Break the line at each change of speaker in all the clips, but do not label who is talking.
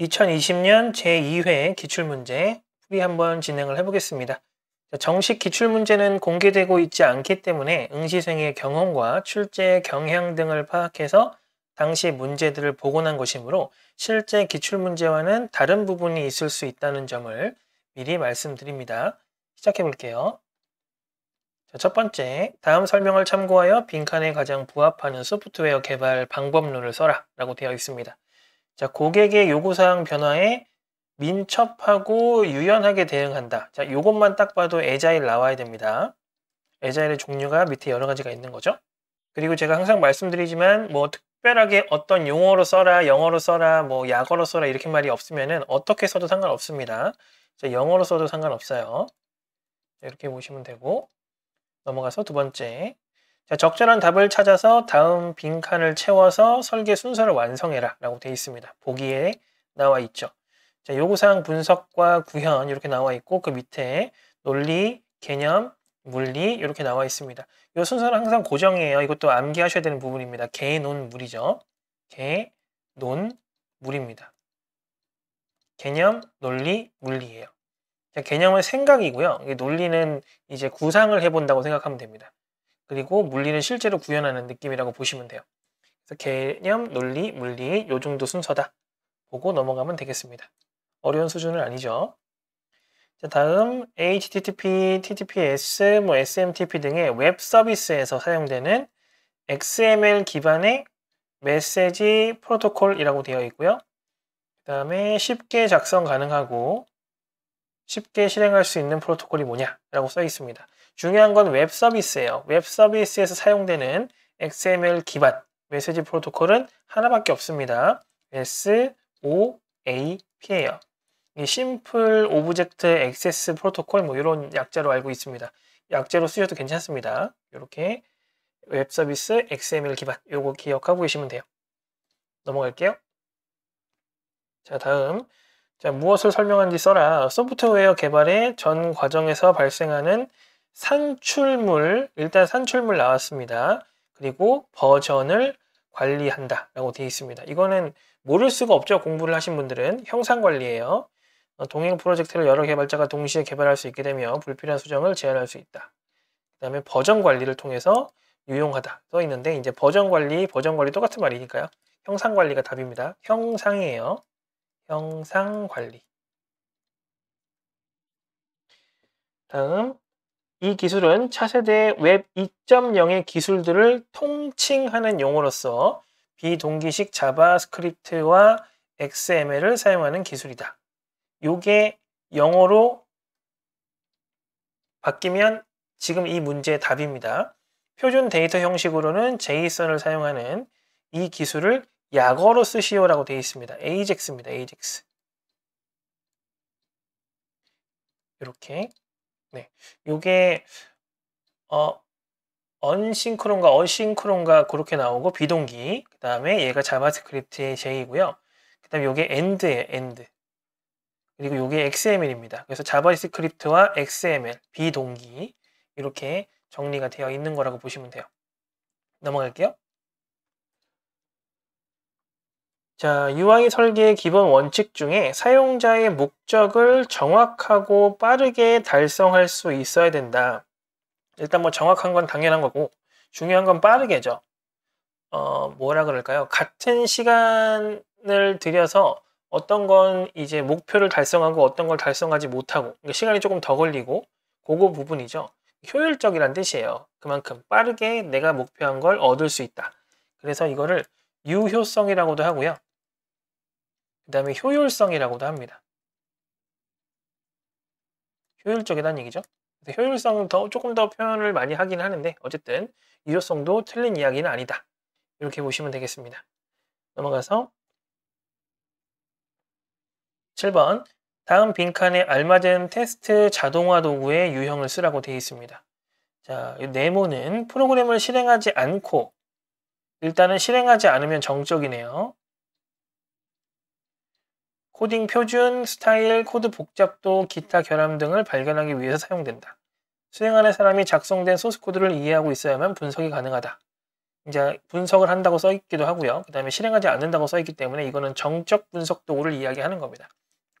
2020년 제2회 기출문제 풀이 한번 진행을 해보겠습니다. 정식 기출문제는 공개되고 있지 않기 때문에 응시생의 경험과 출제 경향 등을 파악해서 당시 문제들을 복원한 것이므로 실제 기출문제와는 다른 부분이 있을 수 있다는 점을 미리 말씀드립니다. 시작해 볼게요. 첫 번째, 다음 설명을 참고하여 빈칸에 가장 부합하는 소프트웨어 개발 방법론을 써라 라고 되어 있습니다. 자, 고객의 요구사항 변화에 민첩하고 유연하게 대응한다. 자, 이것만 딱 봐도 에자일 나와야 됩니다. 에자일의 종류가 밑에 여러 가지가 있는 거죠. 그리고 제가 항상 말씀드리지만 뭐 특별하게 어떤 용어로 써라, 영어로 써라, 뭐 약어로 써라 이렇게 말이 없으면은 어떻게 써도 상관없습니다. 자, 영어로 써도 상관없어요. 이렇게 보시면 되고 넘어가서 두 번째 자, 적절한 답을 찾아서 다음 빈칸을 채워서 설계 순서를 완성해라 라고 되어 있습니다. 보기에 나와 있죠. 자, 요구사항 분석과 구현 이렇게 나와 있고 그 밑에 논리, 개념, 물리 이렇게 나와 있습니다. 이 순서는 항상 고정이에요. 이것도 암기하셔야 되는 부분입니다. 개, 논, 물이죠. 개, 논, 물입니다. 개념, 논리, 물리예요. 개념은 생각이고요. 논리는 이제 구상을 해본다고 생각하면 됩니다. 그리고 물리를 실제로 구현하는 느낌이라고 보시면 돼요. 그래서 개념, 논리, 물리 요 정도 순서다. 보고 넘어가면 되겠습니다. 어려운 수준은 아니죠. 자, 다음 HTTP, TTPS, 뭐 SMTP 등의 웹 서비스에서 사용되는 XML 기반의 메시지 프로토콜이라고 되어 있고요. 그 다음에 쉽게 작성 가능하고 쉽게 실행할 수 있는 프로토콜이 뭐냐라고 써 있습니다. 중요한 건 웹 서비스예요. 웹 서비스에서 사용되는 XML 기반 메시지 프로토콜은 하나밖에 없습니다. SOAP예요. 이 심플 오브젝트 액세스 프로토콜 뭐 이런 약자로 알고 있습니다. 약자로 쓰셔도 괜찮습니다. 이렇게 웹 서비스 XML 기반 요거 기억하고 계시면 돼요. 넘어갈게요. 자 다음 자 무엇을 설명한지 써라 소프트웨어 개발의 전 과정에서 발생하는 산출물, 일단 산출물 나왔습니다. 그리고 버전을 관리한다 라고 되어 있습니다. 이거는 모를 수가 없죠. 공부를 하신 분들은 형상관리예요. 어, 동행 프로젝트를 여러 개발자가 동시에 개발할 수 있게 되며 불필요한 수정을 제한할 수 있다. 그 다음에 버전 관리를 통해서 유용하다 써 있는데 이제 버전 관리, 버전 관리 똑같은 말이니까요. 형상 관리가 답입니다. 형상이에요. 형상 관리. 다음 이 기술은 차세대 웹 2.0의 기술들을 통칭하는 용어로서 비동기식 자바스크립트와 XML을 사용하는 기술이다. 요게 영어로 바뀌면 지금 이 문제의 답입니다. 표준 데이터 형식으로는 JSON을 사용하는 이 기술을 약어로 쓰시오라고 되어 있습니다. AJAX입니다. AJAX. 이렇게 네, 요게 어 언싱크론과 어싱크론과 그렇게 나오고 비동기 그 다음에 얘가 자바스크립트의 제이고요그 다음에 요게 e 드 d 예요 end. 그리고 요게 XML입니다. 그래서 자바스크립트와 XML, 비동기 이렇게 정리가 되어 있는 거라고 보시면 돼요. 넘어갈게요. 자, UI 설계의 기본 원칙 중에 사용자의 목적을 정확하고 빠르게 달성할 수 있어야 된다. 일단 뭐 정확한 건 당연한 거고 중요한 건 빠르게죠. 어, 뭐라 그럴까요? 같은 시간을 들여서 어떤 건 이제 목표를 달성하고 어떤 걸 달성하지 못하고 그러니까 시간이 조금 더 걸리고 그거 부분이죠. 효율적이란 뜻이에요. 그만큼 빠르게 내가 목표한 걸 얻을 수 있다. 그래서 이거를 유효성이라고도 하고요. 그 다음에 효율성이라고도 합니다. 효율적이라는 얘기죠. 효율성은 더 조금 더 표현을 많이 하긴 하는데 어쨌든 유효성도 틀린 이야기는 아니다. 이렇게 보시면 되겠습니다. 넘어가서 7번 다음 빈칸에 알맞은 테스트 자동화 도구의 유형을 쓰라고 되어 있습니다. 자, 네모는 프로그램을 실행하지 않고 일단은 실행하지 않으면 정적이네요. 코딩 표준, 스타일, 코드 복잡도, 기타 결함 등을 발견하기 위해서 사용된다. 수행하는 사람이 작성된 소스 코드를 이해하고 있어야만 분석이 가능하다. 이제 분석을 한다고 써 있기도 하고요. 그 다음에 실행하지 않는다고 써 있기 때문에 이거는 정적 분석 도구를 이야기하는 겁니다.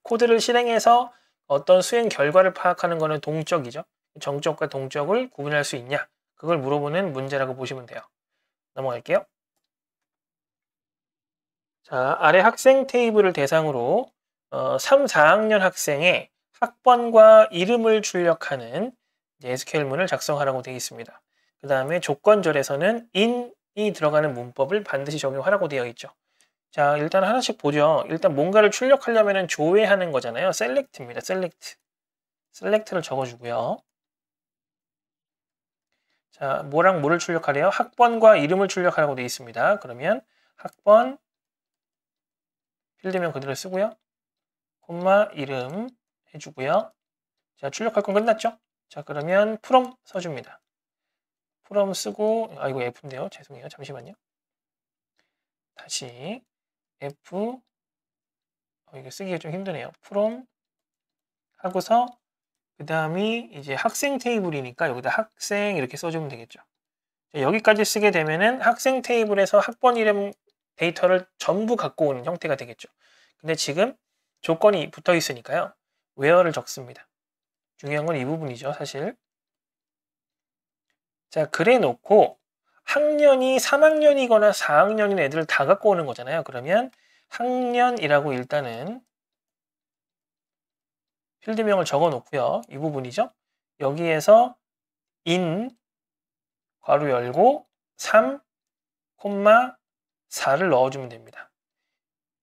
코드를 실행해서 어떤 수행 결과를 파악하는 것은 동적이죠. 정적과 동적을 구분할 수 있냐? 그걸 물어보는 문제라고 보시면 돼요. 넘어갈게요. 자, 아, 아래 학생 테이블을 대상으로 어, 3, 4학년 학생의 학번과 이름을 출력하는 SQL문을 작성하라고 되어 있습니다. 그 다음에 조건절에서는 in이 들어가는 문법을 반드시 적용하라고 되어 있죠. 자, 일단 하나씩 보죠. 일단 뭔가를 출력하려면 조회하는 거잖아요. select입니다. select. select를 적어주고요. 자, 뭐랑 뭐를 출력하래요? 학번과 이름을 출력하라고 되어 있습니다. 그러면 학번, 필드명 그대로 쓰고요. 콤마 이름 해주고요. 자 출력할 건 끝났죠? 자 그러면 프롬 써줍니다. 프롬 쓰고 아이고 F인데요. 죄송해요. 잠시만요. 다시 F 어, 이거 쓰기가 좀 힘드네요. 프롬 하고서 그 다음이 이제 학생 테이블이니까 여기다 학생 이렇게 써주면 되겠죠. 여기까지 쓰게 되면은 학생 테이블에서 학번 이름 데이터를 전부 갖고 오는 형태가 되겠죠. 근데 지금 조건이 붙어 있으니까요. w 어를 적습니다. 중요한 건 이 부분이죠, 사실. 자, 그래 놓고 학년이 3학년이거나 4학년인 애들을 다 갖고 오는 거잖아요. 그러면 학년이라고 일단은 필드명을 적어 놓고요. 이 부분이죠. 여기에서 in 괄호 열고 3, 콤마 4를 넣어주면 됩니다.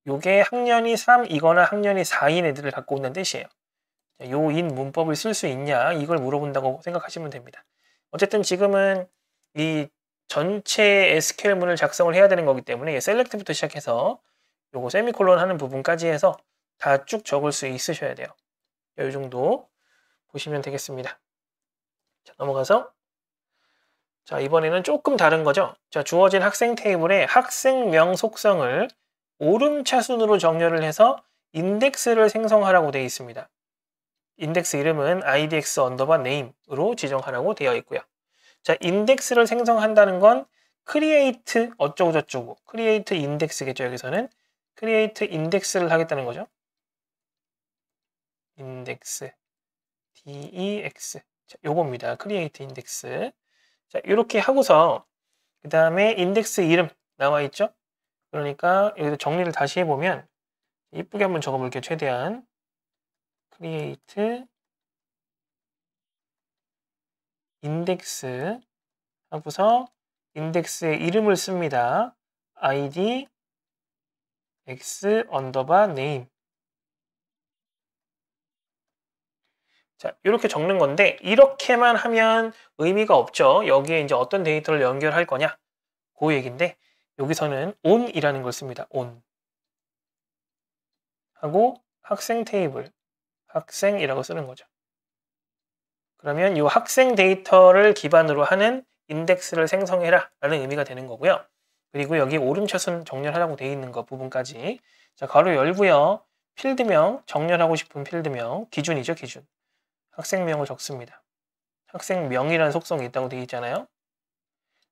요게 학년이 3이거나 학년이 4인 애들을 갖고 있는 뜻이에요. 요인 문법을 쓸 수 있냐 이걸 물어본다고 생각하시면 됩니다. 어쨌든 지금은 이 전체 SQL문을 작성을 해야 되는 거기 때문에 셀렉트부터 시작해서 요거 세미콜론 하는 부분까지 해서 다 쭉 적을 수 있으셔야 돼요. 요 정도 보시면 되겠습니다. 자, 넘어가서 자, 이번에는 조금 다른 거죠. 자, 주어진 학생 테이블에 학생명 속성을 오름차순으로 정렬을 해서 인덱스를 생성하라고 되어 있습니다. 인덱스 이름은 idx 언더바 name으로 지정하라고 되어 있고요. 자, 인덱스를 생성한다는 건 create 어쩌고저쩌고 create index겠죠. 여기서는 create index를 하겠다는 거죠. index dex 자, 요겁니다. create index 자, 이렇게 하고서 그 다음에 인덱스 이름 나와 있죠? 그러니까 여기서 정리를 다시 해보면 이쁘게 한번 적어볼게요. 최대한 create 인덱스 하고서 인덱스의 이름을 씁니다. id x 언더바 name 자, 이렇게 적는 건데 이렇게만 하면 의미가 없죠. 여기에 이제 어떤 데이터를 연결할 거냐? 그 얘기인데 여기서는 on이라는 걸 씁니다. on 하고 학생 테이블 학생이라고 쓰는 거죠. 그러면 이 학생 데이터를 기반으로 하는 인덱스를 생성해라 라는 의미가 되는 거고요. 그리고 여기 오름차순 정렬하라고 되어 있는 거 부분까지 자 가로 열고요. 필드명 정렬하고 싶은 필드명 기준이죠 기준 학생명을 적습니다. 학생명이라는 속성이 있다고 되어 있잖아요.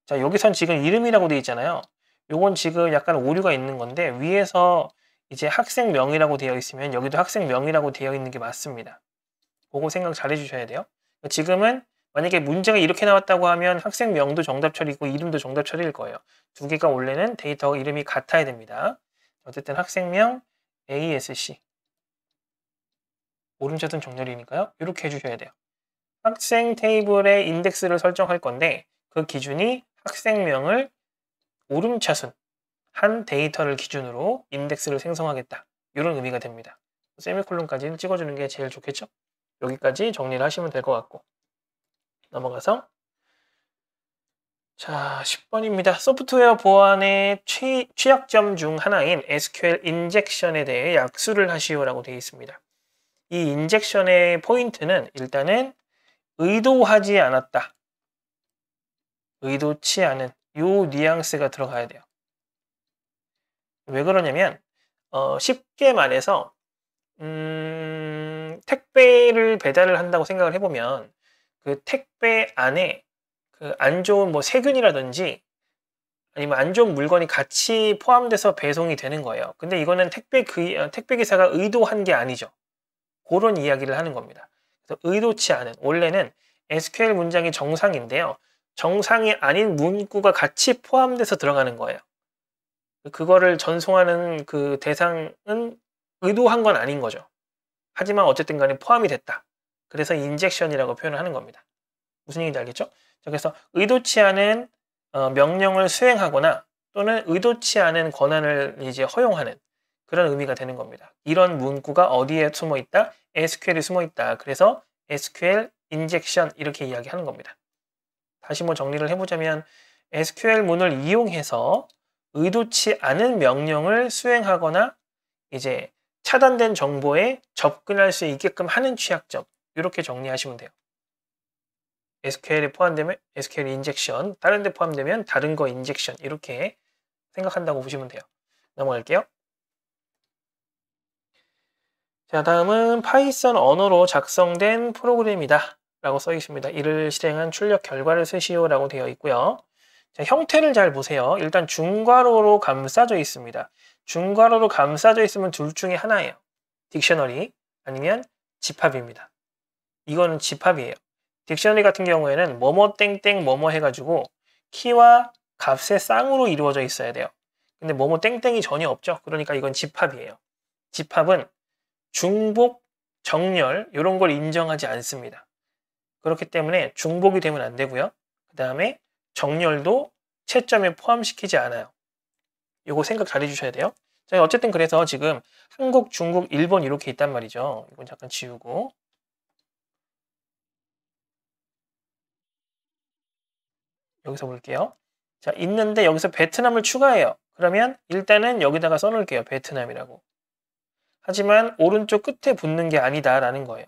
자, 여기선 지금 이름이라고 되어 있잖아요. 요건 지금 약간 오류가 있는 건데 위에서 이제 학생명이라고 되어 있으면 여기도 학생명이라고 되어 있는 게 맞습니다. 그거 생각 잘 해주셔야 돼요. 지금은 만약에 문제가 이렇게 나왔다고 하면 학생명도 정답 처리고 이름도 정답 처리일 거예요. 두 개가 원래는 데이터 이름이 같아야 됩니다. 어쨌든 학생명 ASC 오름차순 정렬이니까요. 이렇게 해주셔야 돼요. 학생 테이블의 인덱스를 설정할 건데 그 기준이 학생명을 오름차순 한 데이터를 기준으로 인덱스를 생성하겠다. 이런 의미가 됩니다. 세미콜론까지는 찍어주는 게 제일 좋겠죠? 여기까지 정리를 하시면 될 것 같고 넘어가서 자 10번입니다. 소프트웨어 보안의 취, 취약점 중 하나인 SQL 인젝션에 대해 약수를 하시오라고 되어 있습니다. 이 인젝션의 포인트는 일단은 의도하지 않았다. 의도치 않은 요 뉘앙스가 들어가야 돼요. 왜 그러냐면 어, 쉽게 말해서 음, 택배를 배달을 한다고 생각을 해보면 그 택배 안에 그 안 좋은 뭐 세균이라든지 아니면 안 좋은 물건이 같이 포함돼서 배송이 되는 거예요. 근데 이거는 택배 그 어, 택배 기사가 의도한 게 아니죠. 그런 이야기를 하는 겁니다. 그래서 의도치 않은 원래는 SQL 문장이 정상인데요. 정상이 아닌 문구가 같이 포함돼서 들어가는 거예요. 그거를 전송하는 그 대상은 의도한 건 아닌 거죠. 하지만 어쨌든 간에 포함이 됐다. 그래서 인젝션이라고 표현을 하는 겁니다. 무슨 얘기인지 알겠죠? 그래서 의도치 않은 어, 명령을 수행하거나 또는 의도치 않은 권한을 이제 허용하는 그런 의미가 되는 겁니다. 이런 문구가 어디에 숨어 있다? SQL이 숨어 있다. 그래서 SQL 인젝션 이렇게 이야기하는 겁니다. 다시 한번 정리를 해보자면 SQL 문을 이용해서 의도치 않은 명령을 수행하거나 이제 차단된 정보에 접근할 수 있게끔 하는 취약점 이렇게 정리하시면 돼요. SQL에 포함되면 SQL 인젝션, 다른 데 포함되면 다른 거 인젝션 이렇게 생각한다고 보시면 돼요. 넘어갈게요. 자, 다음은 파이썬 언어로 작성된 프로그램이다 라고 써 있습니다. 이를 실행한 출력 결과를 쓰시오 라고 되어 있고요. 자, 형태를 잘 보세요. 일단 중괄호로 감싸져 있습니다. 중괄호로 감싸져 있으면 둘 중에 하나예요. 딕셔너리 아니면 집합입니다. 이거는 집합이에요. 딕셔너리 같은 경우에는 뭐뭐 땡땡 뭐뭐 해가지고 키와 값의 쌍으로 이루어져 있어야 돼요. 근데 뭐뭐 땡땡이 전혀 없죠. 그러니까 이건 집합이에요. 집합은 중복, 정렬 이런 걸 인정하지 않습니다. 그렇기 때문에 중복이 되면 안 되고요. 그 다음에 정렬도 채점에 포함시키지 않아요. 이거 생각 잘 해주셔야 돼요. 자, 어쨌든 그래서 지금 한국, 중국, 일본 이렇게 있단 말이죠. 이건 잠깐 지우고 여기서 볼게요. 자, 있는데 여기서 베트남을 추가해요. 그러면 일단은 여기다가 써놓을게요. 베트남이라고. 하지만 오른쪽 끝에 붙는 게 아니다라는 거예요.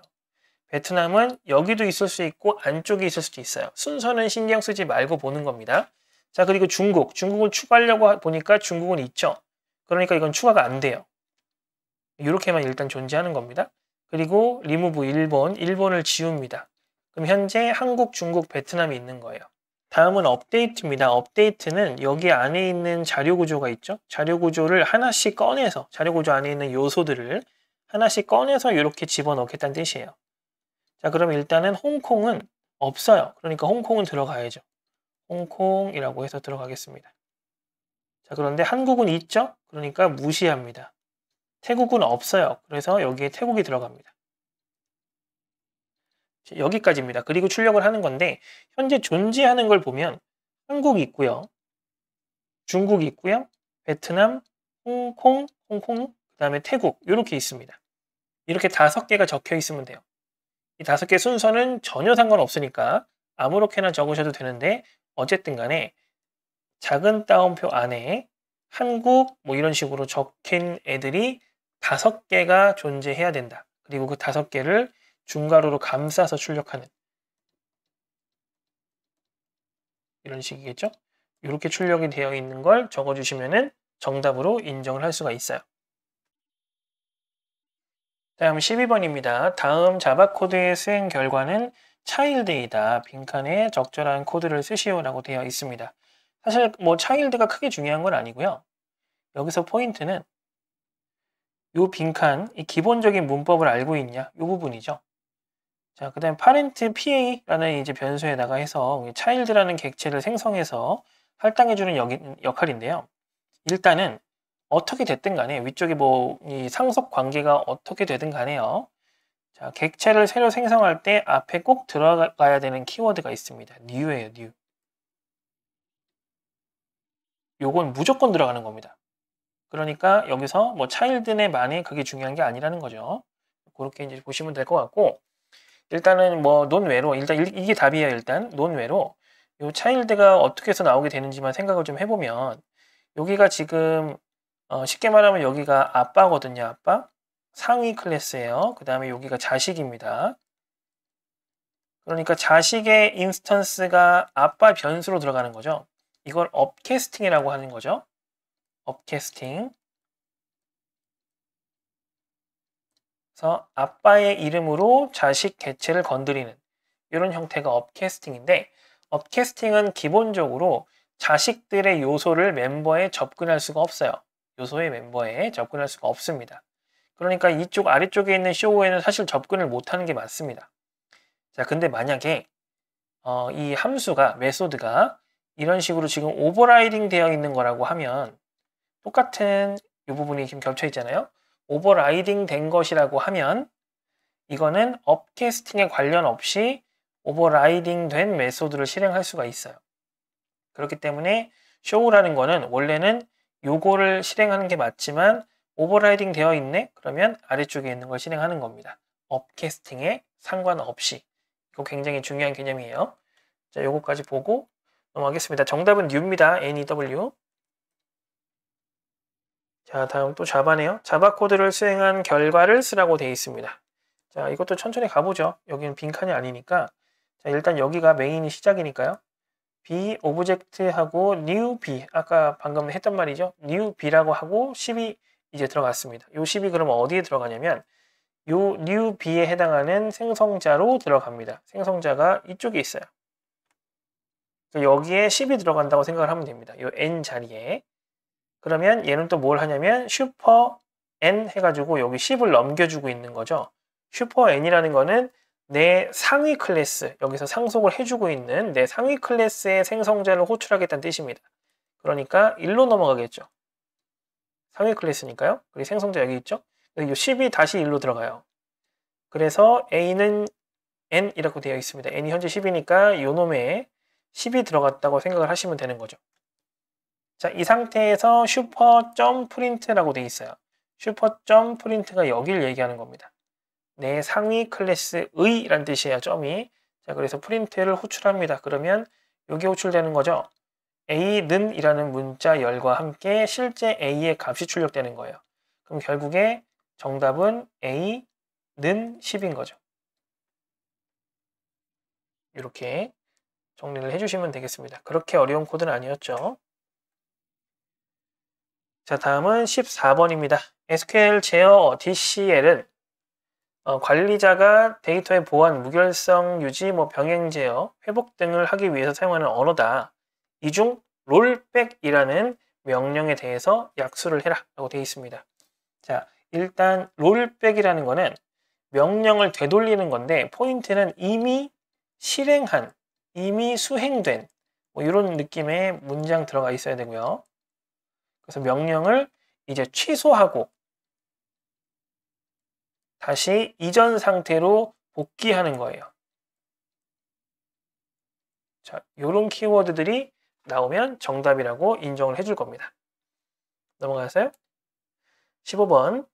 베트남은 여기도 있을 수 있고 안쪽에 있을 수도 있어요. 순서는 신경 쓰지 말고 보는 겁니다. 자 그리고 중국, 중국을 추가하려고 보니까 중국은 있죠. 그러니까 이건 추가가 안 돼요. 이렇게만 일단 존재하는 겁니다. 그리고 리무브 일본, 일본을 지웁니다. 그럼 현재 한국, 중국, 베트남이 있는 거예요. 다음은 업데이트입니다. 업데이트는 여기 안에 있는 자료 구조가 있죠. 자료 구조를 하나씩 꺼내서 자료 구조 안에 있는 요소들을 하나씩 꺼내서 이렇게 집어넣겠다는 뜻이에요. 자 그럼 일단은 홍콩은 없어요. 그러니까 홍콩은 들어가야죠. 홍콩이라고 해서 들어가겠습니다. 자 그런데 한국은 있죠? 그러니까 무시합니다. 태국은 없어요. 그래서 여기에 태국이 들어갑니다. 여기까지입니다. 그리고 출력을 하는 건데 현재 존재하는 걸 보면 한국 이 있고요. 중국 이 있고요. 베트남, 홍콩, 홍콩, 그 다음에 태국 이렇게 있습니다. 이렇게 다섯 개가 적혀 있으면 돼요. 이 다섯 개 순서는 전혀 상관없으니까 아무렇게나 적으셔도 되는데 어쨌든 간에 작은 따옴표 안에 한국 뭐 이런 식으로 적힌 애들이 다섯 개가 존재해야 된다. 그리고 그 다섯 개를 중괄호로 감싸서 출력하는 이런 식이겠죠? 이렇게 출력이 되어 있는 걸 적어주시면 정답으로 인정을 할 수가 있어요. 다음 12번입니다. 다음 자바 코드의 수행 결과는 차일드이다. 빈칸에 적절한 코드를 쓰시오라고 되어 있습니다. 사실 뭐 차일드가 크게 중요한 건 아니고요. 여기서 포인트는 이 빈칸, 이 기본적인 문법을 알고 있냐 이 부분이죠. 자, 그 다음에 parent pa라는 이제 변수에다가 해서 child라는 객체를 생성해서 할당해주는 역, 역할인데요. 일단은 어떻게 됐든 간에 위쪽에 뭐이 상속 관계가 어떻게 되든 간에요. 자, 객체를 새로 생성할 때 앞에 꼭 들어가야 되는 키워드가 있습니다. n e w 에요 new. 요건 무조건 들어가는 겁니다. 그러니까 여기서 뭐 child네 만에 그게 중요한 게 아니라는 거죠. 그렇게 이제 보시면 될 것 같고 일단은 뭐 논외로 일단 이게 답이에요 일단 논외로 요 차일드가 어떻게 해서 나오게 되는지만 생각을 좀 해보면 여기가 지금 어, 쉽게 말하면 여기가 아빠거든요 아빠 상위 클래스예요 그 다음에 여기가 자식입니다 그러니까 자식의 인스턴스가 아빠 변수로 들어가는 거죠 이걸 업캐스팅이라고 하는 거죠 업캐스팅 그래서 아빠의 이름으로 자식 개체를 건드리는 이런 형태가 업캐스팅인데 업캐스팅은 기본적으로 자식들의 요소를 멤버에 접근할 수가 없어요. 요소의 멤버에 접근할 수가 없습니다. 그러니까 이쪽 아래쪽에 있는 쇼에는 사실 접근을 못하는 게 맞습니다. 자, 근데 만약에 어, 이 함수가 메소드가 이런 식으로 지금 오버라이딩 되어 있는 거라고 하면 똑같은 이 부분이 지금 겹쳐 있잖아요. 오버라이딩 된 것이라고 하면 이거는 업캐스팅에 관련 없이 오버라이딩 된 메소드를 실행할 수가 있어요. 그렇기 때문에 show라는 거는 원래는 요거를 실행하는 게 맞지만 오버라이딩 되어 있네? 그러면 아래쪽에 있는 걸 실행하는 겁니다. 업캐스팅에 상관없이. 이거 굉장히 중요한 개념이에요. 자, 요거까지 보고 넘어가겠습니다. 정답은 new입니다. N-E-W. 자, 다음 또 자바네요. 자바 코드를 수행한 결과를 쓰라고 되어 있습니다. 자, 이것도 천천히 가보죠. 여기는 빈칸이 아니니까. 자, 일단 여기가 메인이 시작이니까요. b 오브젝트하고 new b 아까 방금 했던 말이죠. new b라고 하고 10이 이제 들어갔습니다. 요 10이 그러면 어디에 들어가냐면 요 new b에 해당하는 생성자로 들어갑니다. 생성자가 이쪽에 있어요. 그러니까 여기에 10이 들어간다고 생각을 하면 됩니다. 요 n 자리에 그러면 얘는 또 뭘 하냐면 슈퍼 n 해가지고 여기 10을 넘겨주고 있는 거죠. 슈퍼 n이라는 거는 내 상위 클래스, 여기서 상속을 해주고 있는 내 상위 클래스의 생성자를 호출하겠다는 뜻입니다. 그러니까 1로 넘어가겠죠. 상위 클래스니까요. 그리고 생성자 여기 있죠. 그리고 10이 다시 1로 들어가요. 그래서 a는 n 이라고 되어 있습니다. n이 현재 10이니까 요 놈에 10이 들어갔다고 생각을 하시면 되는 거죠. 자, 이 상태에서 슈퍼점 프린트라고 되어 있어요. 슈퍼점 프린트가 여기를 얘기하는 겁니다. 내 상위 클래스의 라는 뜻이에요, 점이. 자, 그래서 프린트를 호출합니다. 그러면 여기 호출되는 거죠. a는 이라는 문자 열과 함께 실제 a의 값이 출력되는 거예요. 그럼 결국에 정답은 a는 10인 거죠. 이렇게 정리를 해주시면 되겠습니다. 그렇게 어려운 코드는 아니었죠. 자, 다음은 14번입니다. SQL 제어 DCL은 어, 관리자가 데이터의 보안, 무결성, 유지, 뭐 병행 제어, 회복 등을 하기 위해서 사용하는 언어다. 이 중 롤백이라는 명령에 대해서 약수를 해라 라고 되어 있습니다. 자, 일단 롤백이라는 거는 명령을 되돌리는 건데 포인트는 이미 실행한, 이미 수행된 뭐 이런 느낌의 문장 들어가 있어야 되고요. 그래서 명령을 이제 취소하고 다시 이전 상태로 복귀하는 거예요. 자, 요런 키워드들이 나오면 정답이라고 인정을 해줄 겁니다. 넘어가세요. 15번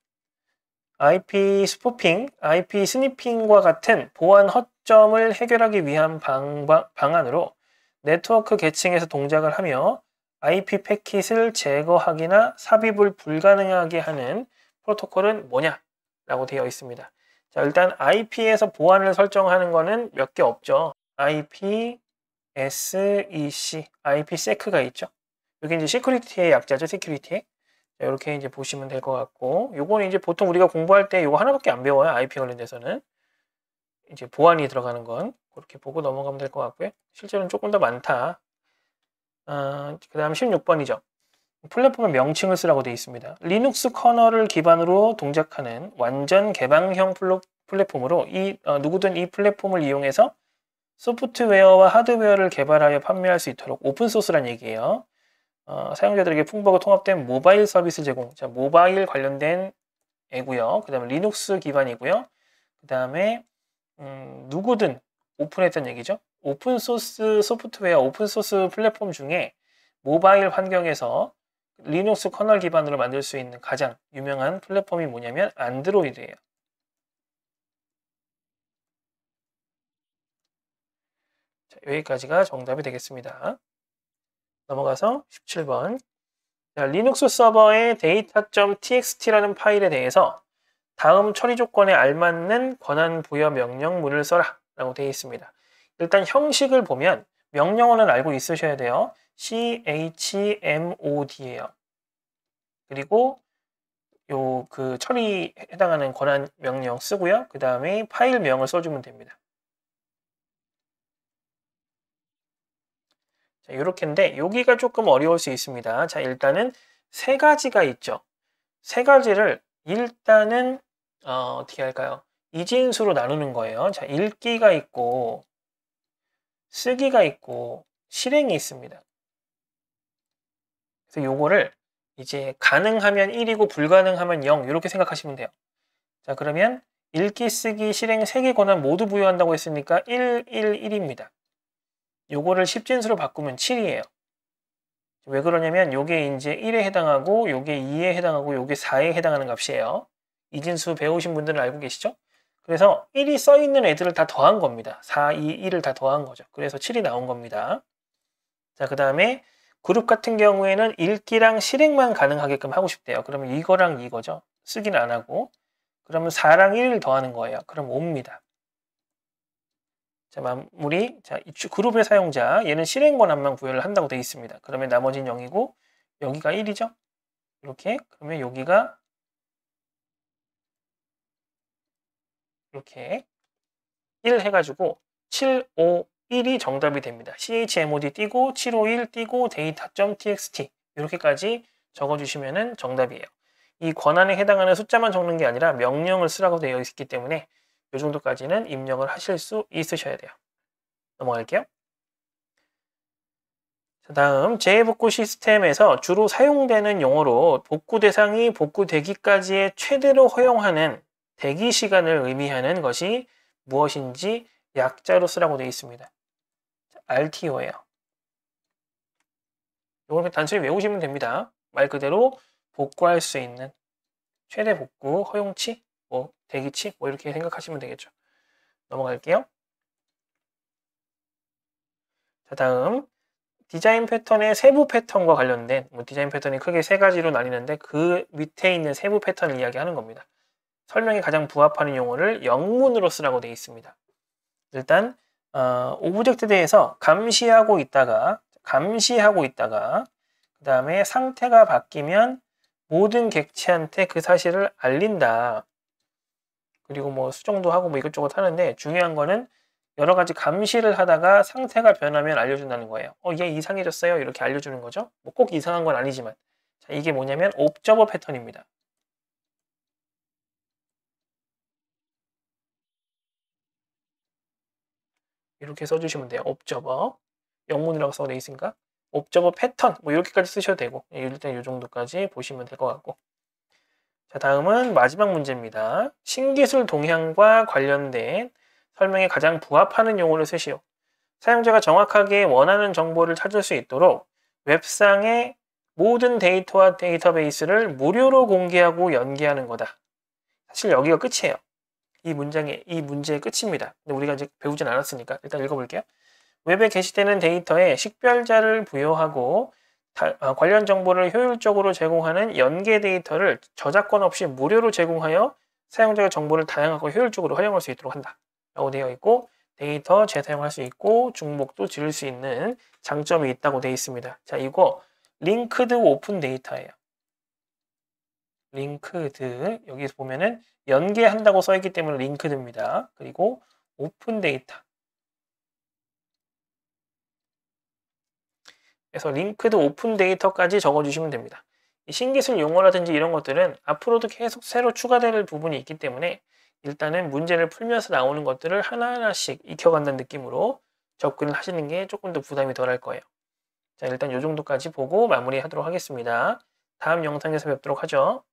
IP 스포핑, IP 스니핑과 같은 보안 허점을 해결하기 위한 방안으로 네트워크 계층에서 동작을 하며 IP 패킷을 제거하기나 삽입을 불가능하게 하는 프로토콜은 뭐냐? 라고 되어 있습니다. 자, 일단 IP에서 보안을 설정하는 거는 몇 개 없죠. IP, SEC, IPSec가 있죠. 여기 이제 시큐리티의 약자죠, 시큐리티. 자, 이렇게 이제 보시면 될 것 같고, 요거는 이제 보통 우리가 공부할 때이거 하나밖에 안 배워요, IP 관련돼서는. 이제 보안이 들어가는 건 그렇게 보고 넘어가면 될 것 같고요. 실제로는 조금 더 많다. 어, 그 다음 16번이죠. 플랫폼의 명칭을 쓰라고 되어 있습니다. 리눅스 커널을 기반으로 동작하는 완전 개방형 플랫폼으로 이 어, 누구든 이 플랫폼을 이용해서 소프트웨어와 하드웨어를 개발하여 판매할 수 있도록 오픈소스란 얘기예요. 어, 사용자들에게 풍부하고 통합된 모바일 서비스 제공, 자, 모바일 관련된 애고요. 그 다음에 리눅스 기반이고요. 그 다음에 음, 누구든 오픈했던 얘기죠. 오픈소스 소프트웨어, 오픈소스 플랫폼 중에 모바일 환경에서 리눅스 커널 기반으로 만들 수 있는 가장 유명한 플랫폼이 뭐냐면 안드로이드예요. 자, 여기까지가 정답이 되겠습니다. 넘어가서 17번 자, 리눅스 서버의 데이터.txt라는 파일에 대해서 다음 처리 조건에 알맞는 권한 부여 명령문을 써라 라고 되어 있습니다. 일단 형식을 보면 명령어는 알고 있으셔야 돼요. chmod예요. 그리고 요 그 처리 에 해당하는 권한 명령 쓰고요. 그 다음에 파일명을 써주면 됩니다. 자, 요렇게인데 여기가 조금 어려울 수 있습니다. 자, 일단은 세 가지가 있죠. 세 가지를 일단은 어, 떻게 할까요? 이진수로 나누는 거예요. 자, 읽기가 있고 쓰기가 있고 실행이 있습니다. 그래서 요거를 이제 가능하면 1이고 불가능하면 0 이렇게 생각하시면 돼요. 자 그러면 읽기, 쓰기, 실행 3개 권한 모두 부여한다고 했으니까 1, 1, 1입니다. 요거를 1 0진수로 바꾸면 7이에요. 왜 그러냐면 요게 이제 1에 해당하고 요게 2에 해당하고 요게 4에 해당하는 값이에요. 이진수 배우신 분들은 알고 계시죠? 그래서 1이 써있는 애들을 다 더한 겁니다. 4, 2, 1을 다 더한 거죠. 그래서 7이 나온 겁니다. 자, 그 다음에 그룹 같은 경우에는 읽기랑 실행만 가능하게끔 하고 싶대요. 그러면 이거랑 이거죠. 쓰기는안 하고. 그러면 4랑 1을 더하는 거예요. 그럼 5입니다. 자, 마무리. 자, 그룹의 사용자. 얘는 실행 권한만 구현을 한다고 되어 있습니다. 그러면 나머지는 0이고, 여기가 1이죠. 이렇게. 그러면 여기가 이렇게 1 해가지고 751이 정답이 됩니다. chmod 띄고 751 띄고 데이터.txt 이렇게까지 적어주시면 정답이에요. 이 권한에 해당하는 숫자만 적는 게 아니라 명령을 쓰라고 되어 있기 때문에 이 정도까지는 입력을 하실 수 있으셔야 돼요. 넘어갈게요. 자, 다음 재해복구 시스템에서 주로 사용되는 용어로 복구 대상이 복구되기까지의 최대로 허용하는 대기 시간을 의미하는 것이 무엇인지 약자로 쓰라고 되어 있습니다. RTO예요. 이걸 단순히 외우시면 됩니다. 말 그대로 복구할 수 있는 최대 복구, 허용치, 뭐 대기치 뭐 이렇게 생각하시면 되겠죠. 넘어갈게요. 자 다음 디자인 패턴의 세부 패턴과 관련된 뭐 디자인 패턴이 크게 세 가지로 나뉘는데 그 밑에 있는 세부 패턴을 이야기하는 겁니다. 설명에 가장 부합하는 용어를 영문으로 쓰라고 되어 있습니다. 일단 어, 오브젝트에 대해서 감시하고 있다가 감시하고 있다가 그 다음에 상태가 바뀌면 모든 객체한테 그 사실을 알린다. 그리고 뭐 수정도 하고 뭐 이것저것 하는데 중요한 거는 여러 가지 감시를 하다가 상태가 변하면 알려준다는 거예요. 어, 얘 이상해졌어요. 이렇게 알려주는 거죠. 뭐 꼭 이상한 건 아니지만. 자, 이게 뭐냐면 옵저버 패턴입니다. 이렇게 써주시면 돼요. 옵저버 영문이라고 써돼 있으니까 옵저버 패턴 뭐 이렇게까지 쓰셔도 되고 예, 일단 이 정도까지 보시면 될 것 같고 자 다음은 마지막 문제입니다. 신기술 동향과 관련된 설명에 가장 부합하는 용어를 쓰시오. 사용자가 정확하게 원하는 정보를 찾을 수 있도록 웹상의 모든 데이터와 데이터베이스를 무료로 공개하고 연계하는 거다. 사실 여기가 끝이에요. 이 문장의 이 문제의 끝입니다. 근데 우리가 아직 배우진 않았으니까 일단 읽어볼게요. 웹에 게시되는 데이터에 식별자를 부여하고 다, 아, 관련 정보를 효율적으로 제공하는 연계 데이터를 저작권 없이 무료로 제공하여 사용자가 정보를 다양하고 효율적으로 활용할 수 있도록 한다. 라고 되어 있고 데이터 재사용할 수 있고 중복도 지을 수 있는 장점이 있다고 되어 있습니다. 자 이거 링크드 오픈 데이터예요. 링크드 여기서 보면은 연계한다고 써있기 때문에 링크됩니다 그리고 오픈 데이터 그래서 링크드 오픈 데이터까지 적어주시면 됩니다. 신기술 용어라든지 이런 것들은 앞으로도 계속 새로 추가될 부분이 있기 때문에 일단은 문제를 풀면서 나오는 것들을 하나하나씩 익혀간다는 느낌으로 접근을 하시는 게 조금 더 부담이 덜할 거예요. 자 일단 이 정도까지 보고 마무리하도록 하겠습니다. 다음 영상에서 뵙도록 하죠.